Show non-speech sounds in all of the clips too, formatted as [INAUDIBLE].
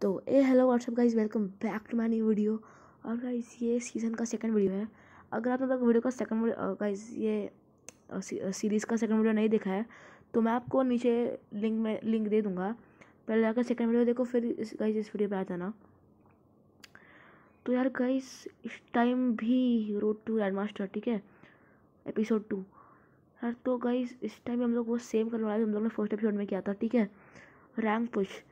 तो uh hello what's up guys welcome back to my new video और guys ये season का सेकंड वीडियो है अगर आपने तक वीडियो का सेकंड गाइज ये सीरीज़ का सेकंड वीडियो नहीं देखा है तो मैं आपको नीचे लिंक में लिंक दे दूँगा पहले जाकर सेकंड वीडियो देखो फिर इस गाइज इस वीडियो पर आ जाना तो यार गाइज इस टाइम भी रोड टू हेड मास्टर ठीक है एपिसोड टू यार तो गाइज इस टाइम हम लोग वो सेम करने वाला हम लोग ने फर्स्ट एपिसोड में किया था ठीक है रैंक पुश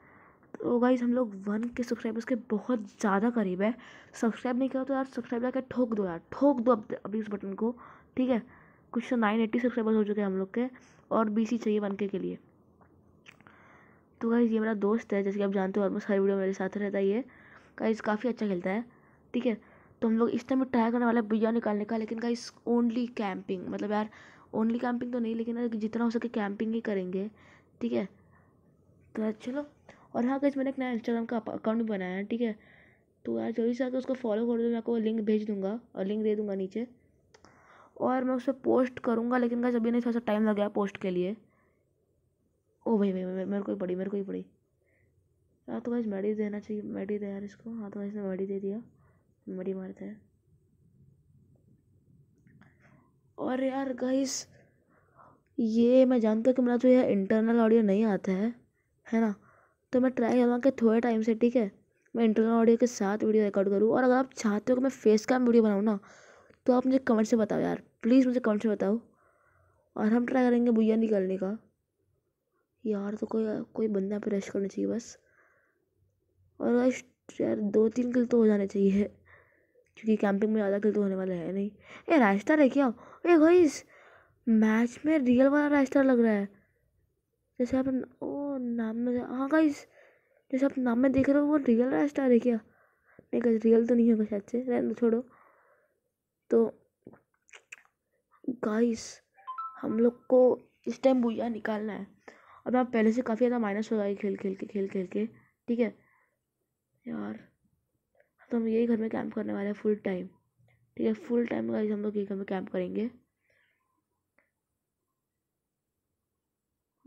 तो गाइज हम लोग वन के सब्सक्राइबर्स के बहुत ज़्यादा करीब है सब्सक्राइब नहीं करो तो यार सब्सक्राइब करके ठोक दो यार ठोक दो अब अभी इस बटन को ठीक है कुछ तो नाइन एट्टी सब्सक्राइबर्स हो चुके हैं हम लोग के और बीस चाहिए वन के के लिए तो गाइज ये मेरा दोस्त है जैसे कि आप जानते हो ऑलमोस्ट हर वीडियो मेरे साथ रहता है ये गाइज काफ़ी अच्छा खेलता है ठीक है तो हम लोग इस टाइम में ट्राई करने वाले बिया निकालने का लेकिन गाइज़ ओनली कैंपिंग मतलब यार ओनली कैंपिंग तो नहीं लेकिन जितना हो सके कैंपिंग ही करेंगे ठीक है तो चलो और हाँ कैसे मैंने एक नया इंस्टाग्राम का अकाउंट भी बनाया है ठीक है तो यार जल्दी से आकर उसको फॉलो कर दो मैं आपको लिंक भेज दूँगा और लिंक दे दूँगा नीचे और मैं उस पर पोस्ट करूँगा लेकिन कैसे अभी नहीं थोड़ा सा टाइम लग गया पोस्ट के लिए ओ भाई भाई मेरे को ही पड़ी मेरे को ही पड़ी यार हाँ, तो गाइस मेडी देना चाहिए मेडी दे यार इसको हाँ तो गाइस इसमें मेडी दे दिया मेडी मारते हैं और यार गाइस ये मैं जानता हूँ कि मेरा जो यह इंटरनल ऑडियो नहीं आता है है ना तो मैं ट्राई करूँगा कि थोड़े टाइम से ठीक है मैं इंटरनल ऑडियो के साथ वीडियो रिकॉर्ड करूँ और अगर आप चाहते हो कि मैं फेस का वीडियो बनाऊँ ना तो आप मुझे कमेंट से बताओ यार प्लीज़ मुझे कमेंट से बताओ और हम ट्राई करेंगे भैया निकालने का यार तो कोई कोई बंदा पे रश करना चाहिए बस और यार दो तीन किल तो हो जाने चाहिए क्योंकि कैंपिंग में ज़्यादा किल तो होने वाला है नहीं ये रास्ता है क्या ए भाई मैच में रियल वाला रास्ता लग रहा है जैसे आप ओ नाम में हाँ गाइस जैसे आप नाम में देख रहे हो वो रियल रहा स्टार है क्या नहीं गाइस रियल तो नहीं होगा शायद से रहने छोड़ो तो गाइस हम लोग को इस टाइम भूया निकालना है और मैं पहले से काफ़ी ज़्यादा माइनस हो जाएगी खेल खेल के खेल खेल के ठीक है यार तो हम यही घर में कैंप करने वाले हैं फुल टाइम ठीक है फुल टाइम गाइस हम लोग यही घर में कैंप करेंगे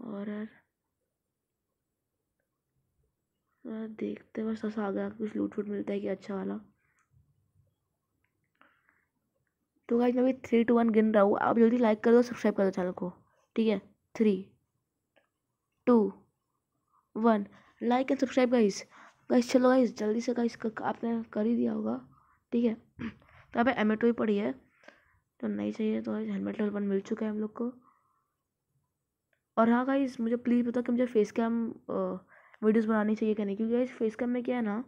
और देखते बस ऐसा आ गया कुछ लूट फूट मिलता है कि अच्छा वाला तो गाइस मैं भी थ्री टू वन गिन रहा हूँ आप जल्दी लाइक कर दो सब्सक्राइब कर दो चैनल को ठीक है three two one like and subscribe guys guys चलो गाइस जल्दी से गाइस आपने कर ही दिया होगा ठीक है [CLEARS THROAT] तो यहाँ पे एमेटो ही पड़ी है तो नहीं चाहिए तो हेलमेट लेवल वन मिल चुका है हम लोग को और हाँ गाइज़ मुझे प्लीज़ बताओ कि मुझे फ़ेस कैम वीडियोज़ बनानी चाहिए कहने नहीं क्योंकि गाइज़ फ़ेस कैम में क्या है ना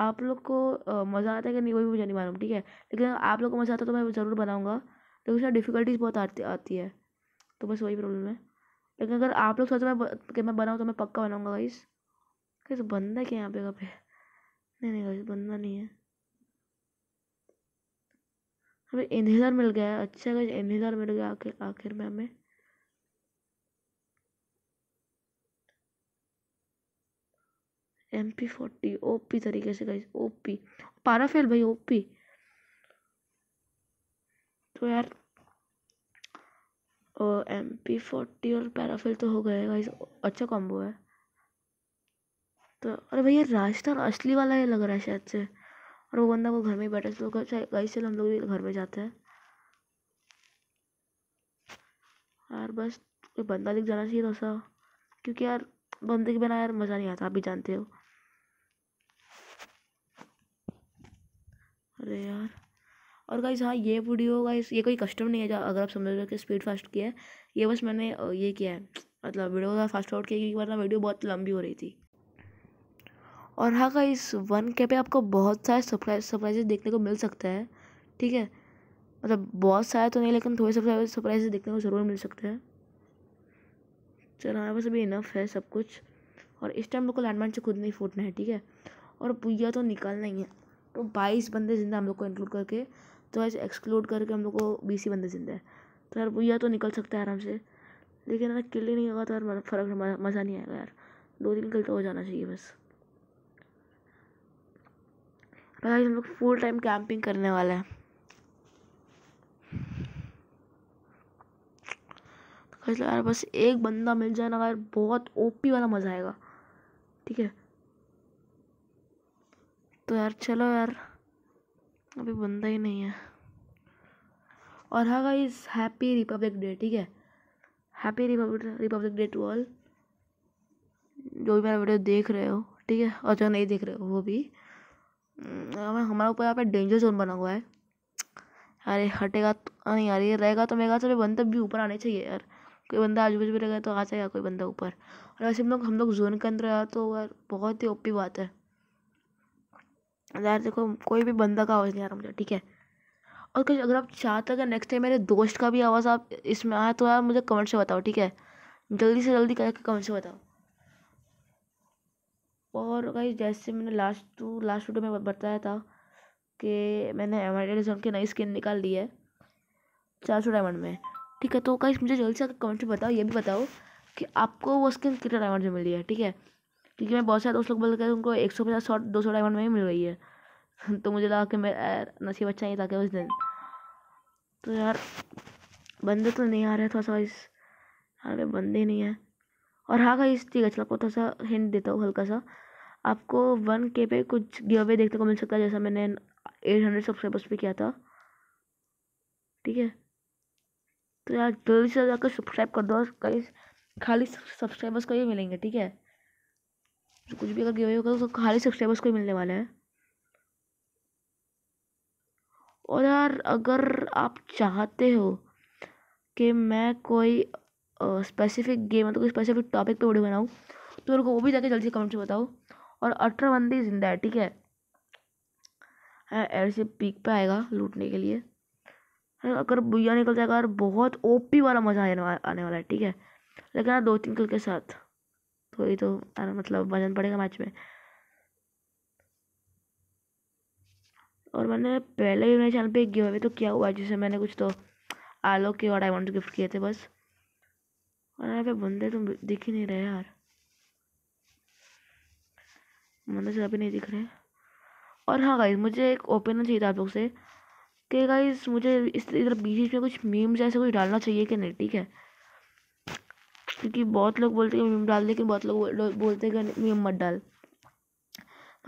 आप लोग को मज़ा आता है कि नहीं कोई भी मुझे नहीं मालूम ठीक है लेकिन आप लोग को मज़ा आता तो मैं ज़रूर बनाऊँगा लेकिन उसमें डिफ़िकल्टीज़ बहुत आती आती है तो बस वही प्रॉब्लम है लेकिन अगर आप लोग सोचते मैं कि मैं बनाऊँ तो मैं पक्का बनाऊँगा गाइस गाइस बंदा क्या यहाँ पे कहाँ पे नहीं नहीं गाइस बंदा नहीं है हमें इन्हेलर मिल गया अच्छा गाइस इन्हेलर मिल गया आखिर आखिर में हमें M P forty O P तरीके से गई ओ पी पाराफेल भाई ओ पी तो यार एम पी फोर्टी और पैराफिल तो हो गए गाइस अच्छा कॉम्बो है तो अरे भैया राजस्थान असली वाला ही लग रहा है शायद से और वो बंदा वो घर में बैठा चलो गाइस चलो हम लोग भी घर में जाते हैं यार बस कोई बंदा दिख जाना चाहिए थोड़ा सा क्योंकि यार बंदे के बिना यार मज़ा नहीं आता आप भी जानते हो अरे यार और गाइज हाँ ये वीडियो गाइज ये कोई कस्टम नहीं है जो अगर आप समझ रहे हो कि स्पीड फास्ट किया है ये बस मैंने ये किया है मतलब वीडियो का फास्ट आउट किया क्योंकि वरना मतलब वीडियो बहुत लंबी हो रही थी और हाँ का इस वन के पे आपको बहुत सारे सरप्राइज सरप्राइजेज देखने को मिल सकता है ठीक है मतलब बहुत सारे तो नहीं लेकिन थोड़े सरप्राइज सरप्राइजेज देखने को ज़रूर मिल सकते हैं चलो हमारे पास अभी इनफ है सब कुछ और इस टाइम मेरे को लैंडमार्क से खुद नहीं फूटना है ठीक है और पुया तो निकालना ही है तो बाईस बंदे जिंदा हम लोग को इंक्लूड करके तो ऐसे एक्सक्लूड करके हम लोग को बीस ही बंदे जिंदा है तो यार भैया तो निकल सकता है आराम से लेकिन अगर किल ही नहीं होगा तो यार मतलब फर्क मज़ा नहीं आएगा यार दो दिन कल तो हो जाना चाहिए बस आज हम लोग फुल टाइम कैंपिंग करने वाले हैं तो यार बस एक बंदा मिल जाए ना यार बहुत ओपी वाला मज़ा आएगा ठीक है तो यार चलो यार अभी बंदा ही नहीं है और हाँ गाइस हैप्पी रिपब्लिक डे ठीक है happy republic republic day to all जो भी मेरा वीडियो देख रहे हो ठीक है और जो नहीं देख रहे हो वो भी हम्म, हमारे ऊपर यहाँ पे डेंजर जोन बना हुआ है अरे हटेगा तो हाँ नहीं यार ये रहेगा तो मेरे ख्याल से बंदा भी ऊपर आने चाहिए यार कोई बंदा आजू बाजू भी रहेगा तो आ जाएगा कोई बंदा ऊपर और वैसे हम लोग हम लोग जोन के अंदर आया तो यार बहुत ही ओपी बात है यार देखो कोई भी बंदा का आवाज़ नहीं आ रहा मुझे ठीक है और कुछ अगर आप चाहते हो कि नेक्स्ट टाइम मेरे दोस्त का भी आवाज़ आप इसमें आए तो यार मुझे कमेंट से बताओ ठीक है जल्दी से जल्दी करके कमेंट से बताओ और भाई जैसे मैंने लास्ट टू लास्ट वीडियो में बताया था कि मैंने एमाइडेजम की नई स्किन निकाल दी है चार सौ डायमंड में ठीक है तो कहीं मुझे जल्दी से कमेंट में बताओ ये भी बताओ कि आपको वो स्किन कितने डायमंड में मिली है ठीक है क्योंकि मैं बहुत सारे दोस्त लोग बोल कर उनको एक सौ पचास शॉट दो सौ डायमंड में ही मिल गई है [LAUGHS] तो मुझे लगा कि मैं नसीब अच्छा नहीं था कि उस दिन तो यार बंदे तो नहीं आ रहे थोड़ा सा इस यार मेरे बंदे नहीं है और हाँ का इस ठीक अच्छा आपको थोड़ा सा हिंट देता हूँ हल्का सा आपको वन के पे कुछ गिव अवे देखने को मिल सकता है जैसा मैंने एट हंड्रेड सब्सक्राइबर्स पे किया था ठीक है तो यार जल्दी से जाकर सब्सक्राइब कर दो कई खाली सब्सक्राइबर्स को ही मिलेंगे ठीक है तो कुछ भी अगर गिव होगा तो खाली सब्सक्राइबर्स को मिलने वाला है और यार अगर आप चाहते हो कि मैं कोई स्पेसिफिक गेम मतलब कोई स्पेसिफिक टॉपिक पे वीडियो बनाऊँ तो मेरे को वो भी जाके जल्दी से कमेंट में बताओ और अठारह बंदी जिंदा है ठीक है एयर से पीक पे आएगा लूटने के लिए अगर बुया निकल जाएगा और बहुत ओपी वाला मज़ा आने वाला है ठीक है लेकिन यार दो तीन कल के साथ तो तो मतलब वजन पड़ेगा मैच में और मैंने पहले भी मेरे चैनल पे गिव अवे तो किया हुआ जिसे मैंने कुछ तो आलोक के और डायमंड गिफ्ट किए थे बस और यहाँ पे बंदे तो दिख ही नहीं रहे यार बंदे से अभी नहीं दिख रहे और हाँ गाइज मुझे एक ओपिनियन चाहिए था आप लोग से कि गाइज मुझे इस इधर बीच में कुछ मीम्स ऐसे कुछ डालना चाहिए कि नहीं ठीक है क्योंकि बहुत लोग बोलते हैं मीम डाल लेकिन बहुत लोग बोलते हैं कि मत डाल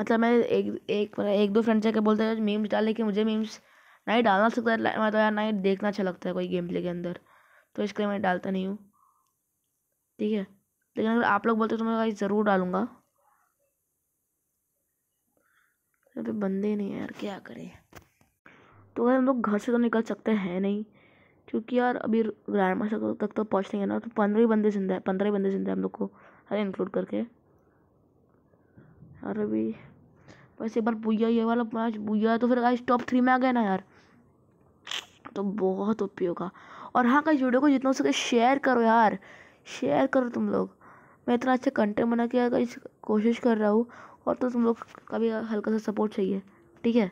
मतलब मैं एक एक मतलब एक दो फ्रेंड जाकर बोलते हैं मीम्स डाल लेकिन मुझे मीम्स नहीं डालना सकता मतलब यार नहीं देखना अच्छा लगता है कोई गेम प्ले के अंदर तो इसके लिए मैं डालता नहीं हूँ ठीक है लेकिन अगर आप लोग बोलते हो तो मैं ज़रूर डालूँगा अभी बंदे नहीं है यार क्या करें तो अगर हम लोग घर से तो निकल सकते हैं नहीं क्योंकि यार अभी ग्रैंड मास्टर तक तो पहुँचते हैं ना तो पंद्रह ही बंदे जिंदा है पंद्रह ही बंदे जिंदा है हम लोग को अरे इंक्लूड करके और अभी वैसे एक बार बुया ये वाला मैच बुया तो फिर गाइस टॉप थ्री में आ गए ना यार तो बहुत ओपी होगा और हाँ गाइस वीडियो को जितना हो सके शेयर करो यार शेयर करो तुम लोग मैं इतना अच्छा कंटेंट बना के यार कोशिश कर रहा हूँ और तो तुम लोग का भी हल्का सा सपोर्ट चाहिए ठीक है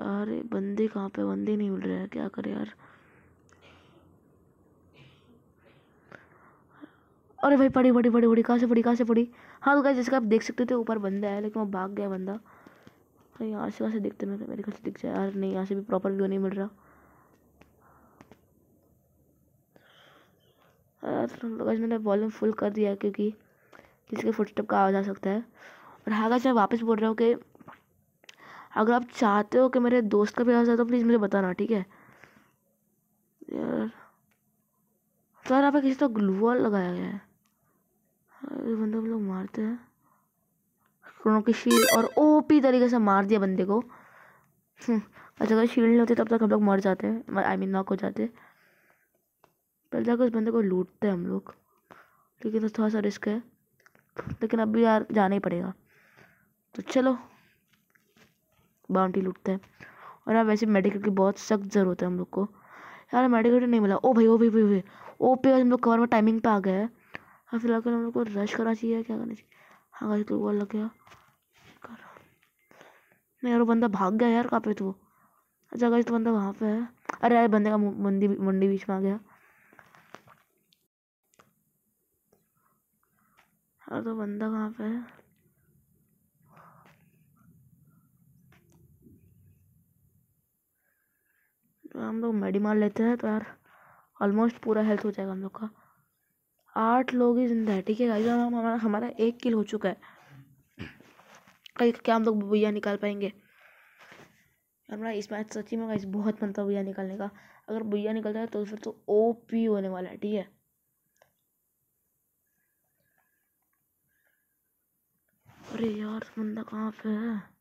अरे बंदे कहाँ पे बंदे नहीं मिल रहे हैं क्या करे यार अरे भाई पड़ी पड़ी पड़ी पड़ी कहाँ से पड़ी कहाँ से पड़ी हाँ तो जैसे आप देख सकते थे ऊपर बंदा है लेकिन वो भाग गया बंदा भाई तो यहाँ से वहाँ से देखते मेरे मेरे घर से दिख जाए यार नहीं यहाँ से भी प्रॉपर व्यू नहीं मिल रहा तो गाइस मैंने वॉल्यूम फुल कर दिया क्योंकि जिसके फुटस्टेप का आवाज़ आ सकता है और हाँ गाइस मैं वापस बोल रहा हूँ कि अगर आप चाहते हो कि मेरे दोस्त का भी आ जाए तो प्लीज़ मुझे बताना ठीक है यार तो यार किसी तो ग्लू वॉल लगाया गया है बंदे लोग मारते हैं क्रोनो की शील और ओपी तरीके से मार दिया बंदे को हम्म, अच्छा अगर शील्ड नहीं होती तब तक हम लोग मर जाते हैं आई मीन नॉक हो जाते पहले जाकर उस बंदे को लूटते हैं हम लोग लेकिन तो थोड़ा सा रिस्क है लेकिन अभी यार जाना ही पड़ेगा तो चलो बाउंड्री लूटते हैं और यार वैसे मेडिकल की बहुत सख्त ज़रूरत है हम लोग को यार मेडिकल नहीं मिला ओ भाई ओ भाई भाई ओ पे हम लोग कवर में टाइमिंग पे आ गए है हाँ फिलहाल हम लोग को रश करना चाहिए क्या करना चाहिए हाँ गाइस लग गया नहीं यार वो बंदा भाग गया यार कहाँ पे तो अच्छा गाइस तो बंदा वहाँ पे है अरे यार बंदे का मंडी मंडी बीच में आ गया अरे तो बंदा कहाँ पे है तो हम लोग मेडी मार लेते हैं तो यार ऑलमोस्ट पूरा हेल्थ हो जाएगा हम लोग का आठ लोग ही जिंदा है ठीक है हम हमारा हमारा एक किल हो चुका है कहीं क्या हम लोग भैया निकाल पाएंगे हमारा इस मैच सची में बहुत मन था भैया निकालने का अगर भैया निकलता है तो फिर तो ओ पी होने वाला है ठीक है अरे यार बंदा कहाँ पे है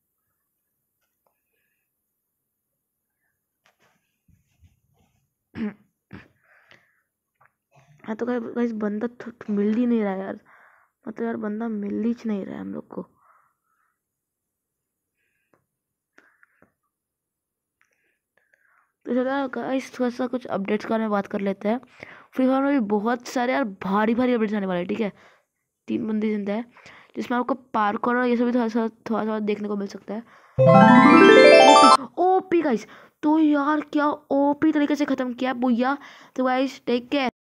हाँ, तो गाइस बंदा मिल ही नहीं रहा यार मतलब यार बंदा मिल ही नहीं रहा है हम लोग को तो चलो गाइस थोड़ा सा कुछ अपडेट्स के बारे में बात कर लेते हैं फ्री फायर में भी बहुत सारे यार भारी भारी अपडेट्स आने वाले हैं ठीक है तीन बंदी जिंदा है जिसमें आपको पार्क और ये सब थोड़ा सा थोड़ा सा देखने को मिल सकता है ओपी गाइस तो यार क्या ओपी तरीके से ख़त्म किया भैया तो गाइस टेक केयर